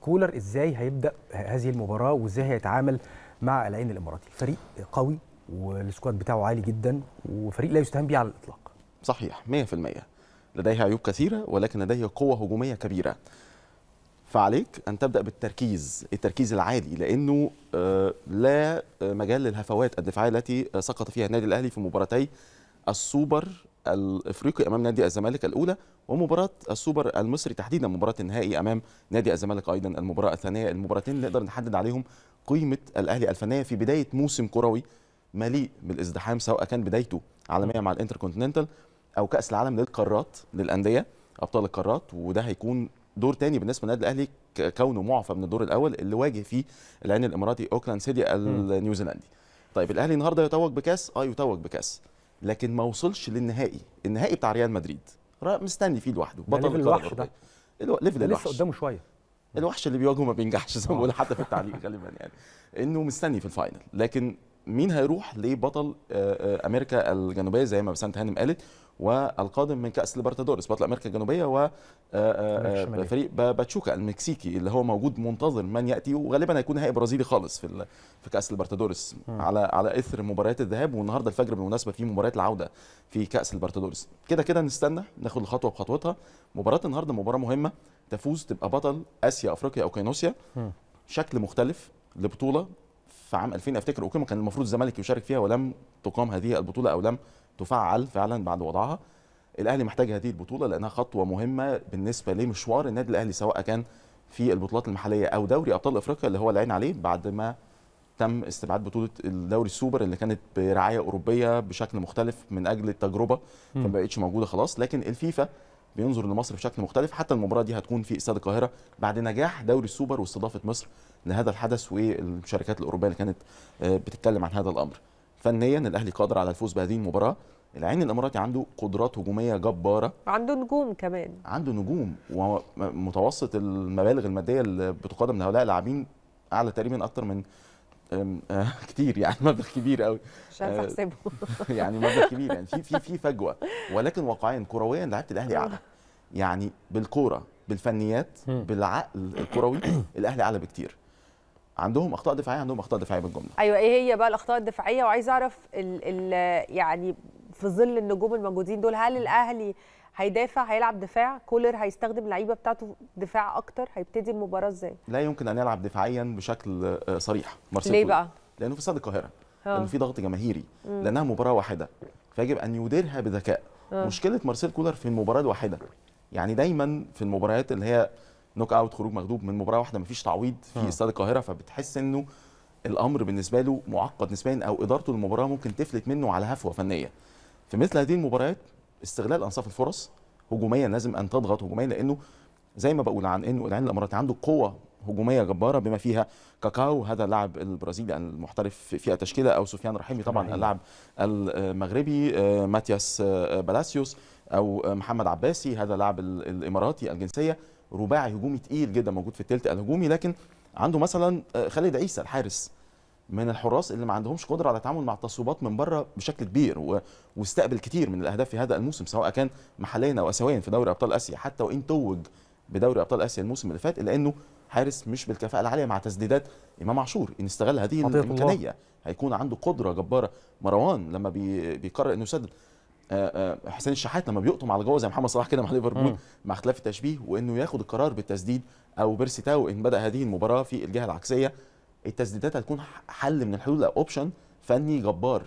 كولر ازاي هيبدا هذه المباراه وازاي هيتعامل مع العين الاماراتي فريق قوي والسكواد بتاعه عالي جدا وفريق لا يستهان به على الاطلاق صحيح 100% لديه عيوب كثيره ولكن لديه قوه هجوميه كبيره فعليك ان تبدا بالتركيز التركيز العالي لانه آه، لا آه، مجال للهفوات الدفاعيه التي آه، سقط فيها النادي الاهلي في مباراتي السوبر الافريقي امام نادي الزمالك الاولى ومباراه السوبر المصري تحديدا مباراه النهائي امام نادي الزمالك ايضا المباراه الثانيه المباراتين نقدر نحدد عليهم قيمه الاهلي الفنيه في بدايه موسم كروي مليء بالازدحام سواء كان بدايته عالميه مع الانتركونتيننتال او كاس العالم للقارات للانديه ابطال القارات وده هيكون دور تاني بالنسبه للنادي الاهلي كونه معفى من الدور الاول اللي واجه فيه العين الاماراتي اوكلاند سيتي النيوزيلندي طيب الاهلي النهارده يتوج بكاس اه يتوج بكاس لكن ما وصلش للنهائي النهائي بتاع ريال مدريد مستني فيه لوحده يعني بطل الوحش ده ليفل الوحش لسه قدامه شويه الوحش اللي بيواجهه ما بينجحش زي ما آه. بقول حتى في التعليق غالبا يعني انه مستني في الفاينل لكن مين هيروح لبطل آه، آه، امريكا الجنوبيه زي ما سانت هانم قالت والقادم من كاس ليبرتادورس بطل امريكا الجنوبيه و آه، فريق باتشوكا المكسيكي اللي هو موجود منتظر من ياتي وغالبا هيكون نهائي برازيلي خالص في في كاس ليبرتادورس على على اثر مباريات الذهاب والنهارده الفجر بالمناسبه في مباراه العوده في كاس ليبرتادورس كده كده نستنى ناخد الخطوه بخطوتها مباراه النهارده مباراه مهمه تفوز تبقى بطل اسيا افريقيا او كينوسيا شكل مختلف لبطوله في عام 2000 افتكر اقيم كان المفروض الزمالك يشارك فيها ولم تقام هذه البطوله او لم تفعل فعلا بعد وضعها الاهلي محتاج هذه البطوله لانها خطوه مهمه بالنسبه لمشوار النادي الاهلي سواء كان في البطولات المحليه او دوري ابطال افريقيا اللي هو العين عليه بعد ما تم استبعاد بطوله الدوري السوبر اللي كانت برعايه اوروبيه بشكل مختلف من اجل التجربه فما بقتش موجوده خلاص لكن الفيفا بينظر لمصر بشكل مختلف حتى المباراه دي هتكون في استاد القاهره بعد نجاح دوري السوبر واستضافه مصر لهذا الحدث والشركات الاوروبيه اللي كانت آه، بتتكلم عن هذا الامر فنيا الاهلي قادر على الفوز بهذه المباراه العين الاماراتي عنده قدرات هجوميه جباره عنده نجوم كمان عنده نجوم ومتوسط المبالغ الماديه اللي بتقدم لهؤلاء اللاعبين اعلى تقريبا اكتر من آه، كتير يعني مبلغ كبير قوي مش عارفه احسبه يعني مبلغ كبير يعني في في في فجوه ولكن واقعيا كرويا لعيبه الاهلي اعلى يعني بالكوره بالفنيات بالعقل الكروي الاهلي اعلى بكتير عندهم اخطاء دفاعيه عندهم اخطاء دفاعيه بالجمله ايوه ايه هي بقى الاخطاء الدفاعيه وعايز اعرف الـ الـ يعني في ظل النجوم الموجودين دول هل الاهلي هيدافع هيلعب دفاع كولر هيستخدم اللعيبه بتاعته دفاع اكتر هيبتدي المباراه ازاي لا يمكن ان يلعب دفاعيا بشكل آه، صريح مارسيل ليه بقى لانه في استاد القاهره آه. لانه في ضغط جماهيري مم. لانها مباراه واحده فيجب ان يديرها بذكاء أوه. مشكله مارسيل كولر في المباراه الواحده يعني دايما في المباريات اللي هي نوك اوت خروج مغلوب من مباراه واحده مفيش تعويض في آه. استاد القاهره فبتحس انه الامر بالنسبه له معقد نسبيا او ادارته للمباراه ممكن تفلت منه على هفوه فنيه في مثل هذه المباريات استغلال انصاف الفرص هجوميا لازم ان تضغط هجوميا لانه زي ما بقول عن انه العين الاماراتي عنده قوه هجوميه جباره بما فيها كاكاو هذا اللاعب البرازيلي المحترف في التشكيله او سفيان رحيمي طبعا اللاعب المغربي آه، ماتياس آه، بلاسيوس او محمد عباسي هذا اللاعب الاماراتي الجنسيه رباعي هجومي تقيل جدا موجود في الثلث الهجومي لكن عنده مثلا آه، خالد عيسى الحارس من الحراس اللي ما عندهمش قدره على التعامل مع التصويبات من بره بشكل كبير واستقبل كتير من الاهداف في هذا الموسم سواء كان محليا او اسيويا في دوري ابطال اسيا حتى وان توج بدوري ابطال اسيا الموسم اللي فات الا انه حارس مش بالكفاءه العاليه مع تسديدات امام عاشور ان استغل هذه الامكانيه هيكون عنده قدره جباره مروان لما بي بيقرر انه يسدد آه، آه، حسين الشحات لما بيقطم على جوه زي محمد صلاح كده مع ليفربول مع اختلاف التشبيه وانه ياخد القرار بالتسديد او بيرسي تاو ان بدا هذه المباراه في الجهه العكسيه التسديدات هتكون حل من الحلول اوبشن فني جبار